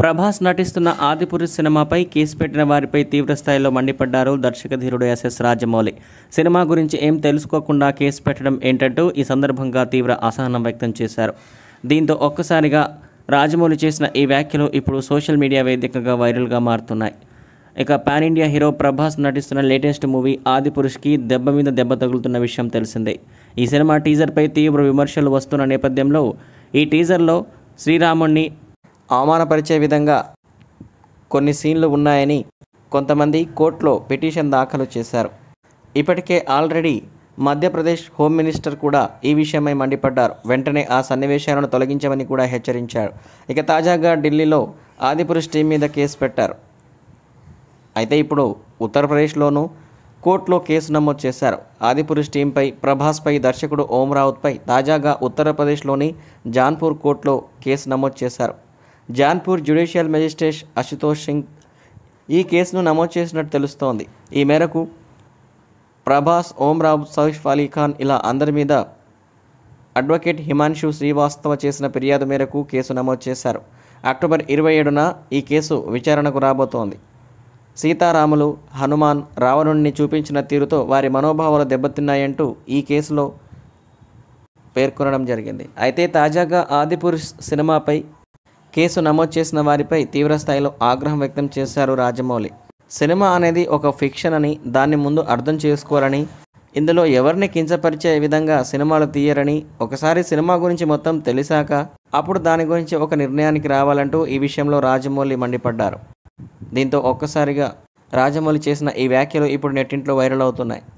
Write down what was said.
ప్రభాస్ నటిస్తున్న ఆదిపురి సినిమాపై కేసు పెట్టిన వారిపై తీవ్రస్థాయిలో మండిపడ్డారు దర్శక ధీరుడు ఎస్ఎస్ రాజమౌళి సినిమా గురించి ఏం తెలుసుకోకుండా కేసు పెట్టడం ఏంటంటూ ఈ సందర్భంగా తీవ్ర అసహనం వ్యక్తం చేశారు దీంతో ఒక్కసారిగా రాజమౌళి చేసిన ఈ వ్యాఖ్యలు ఇప్పుడు సోషల్ మీడియా వేదికగా వైరల్గా మారుతున్నాయి ఇక పాన్ ఇండియా హీరో ప్రభాస్ నటిస్తున్న లేటెస్ట్ మూవీ ఆది పురుషుకి దెబ్బ మీద దెబ్బ తగులుతున్న విషయం తెలిసిందే ఈ సినిమా టీజర్పై తీవ్ర విమర్శలు వస్తున్న నేపథ్యంలో ఈ టీజర్లో శ్రీరాముణ్ణి అవమానపరిచే విధంగా కొన్ని సీన్లు ఉన్నాయని కొంతమంది కోర్టులో పిటిషన్ దాఖలు చేశారు ఇప్పటికే ఆల్రెడీ మధ్యప్రదేశ్ హోమ్ మినిస్టర్ కూడా ఈ విషయమై మండిపడ్డారు వెంటనే ఆ సన్నివేశాలను తొలగించమని కూడా హెచ్చరించారు ఇక తాజాగా ఢిల్లీలో ఆదిపురుష్ టీం మీద కేసు పెట్టారు అయితే ఇప్పుడు ఉత్తరప్రదేశ్లోనూ కోర్టులో కేసు నమోదు చేశారు ఆదిపురుష్ టీంపై ప్రభాస్పై దర్శకుడు ఓం రావుత్పై తాజాగా ఉత్తరప్రదేశ్లోని జాన్పూర్ కోర్టులో కేసు నమోదు చేశారు జాన్పూర్ జ్యుడిషియల్ మెజిస్ట్రేట్ అశుతోష్ సింగ్ ఈ కేసును నమోదు చేసినట్టు తెలుస్తోంది ఈ మేరకు ప్రభాస్ ఓంరావు సౌష్ అలీ ఖాన్ ఇలా అందరి మీద అడ్వకేట్ హిమాన్షు శ్రీవాస్తవ చేసిన ఫిర్యాదు మేరకు కేసు నమోదు చేశారు అక్టోబర్ ఇరవై ఏడున ఈ కేసు విచారణకు రాబోతోంది సీతారాములు హనుమాన్ రావణుణ్ణి చూపించిన తీరుతో వారి మనోభావాలు దెబ్బతిన్నాయంటూ ఈ కేసులో పేర్కొనడం జరిగింది అయితే తాజాగా ఆదిపురుష్ సినిమాపై కేసు నమోదు చేసిన వారిపై తీవ్రస్థాయిలో ఆగ్రహం వ్యక్తం చేశారు రాజమౌళి సినిమా అనేది ఒక ఫిక్షన్ అని దాన్ని ముందు అర్థం చేసుకోవాలని ఇందులో ఎవరిని కించపరిచే విధంగా సినిమాలు తీయరని ఒకసారి సినిమా గురించి మొత్తం తెలిసాక అప్పుడు దాని గురించి ఒక నిర్ణయానికి రావాలంటూ ఈ విషయంలో రాజమౌళి మండిపడ్డారు దీంతో ఒక్కసారిగా రాజమౌళి చేసిన ఈ వ్యాఖ్యలు ఇప్పుడు నెట్టింట్లో వైరల్ అవుతున్నాయి